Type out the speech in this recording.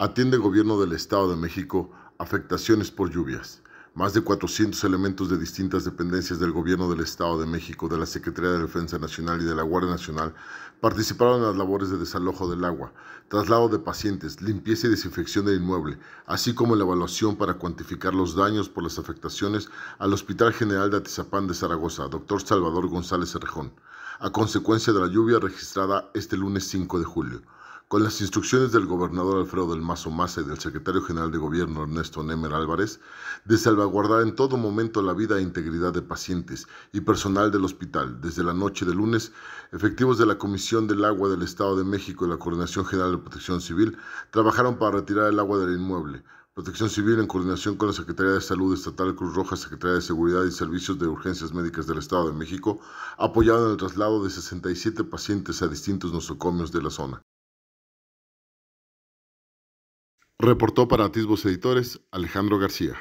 Atiende Gobierno del Estado de México afectaciones por lluvias. Más de 400 elementos de distintas dependencias del Gobierno del Estado de México, de la Secretaría de Defensa Nacional y de la Guardia Nacional participaron en las labores de desalojo del agua, traslado de pacientes, limpieza y desinfección del inmueble, así como la evaluación para cuantificar los daños por las afectaciones al Hospital General de Atizapán de Zaragoza, doctor Salvador González Cerrejón, a consecuencia de la lluvia registrada este lunes 5 de julio. Con las instrucciones del gobernador Alfredo del Mazo Maza y del secretario general de gobierno Ernesto Nemer Álvarez de salvaguardar en todo momento la vida e integridad de pacientes y personal del hospital, desde la noche de lunes, efectivos de la Comisión del Agua del Estado de México y la Coordinación General de Protección Civil trabajaron para retirar el agua del inmueble, Protección Civil, en coordinación con la Secretaría de Salud Estatal, Cruz Roja, Secretaría de Seguridad y Servicios de Urgencias Médicas del Estado de México, apoyaron el traslado de 67 pacientes a distintos nosocomios de la zona. Reportó para Atisbos Editores Alejandro García.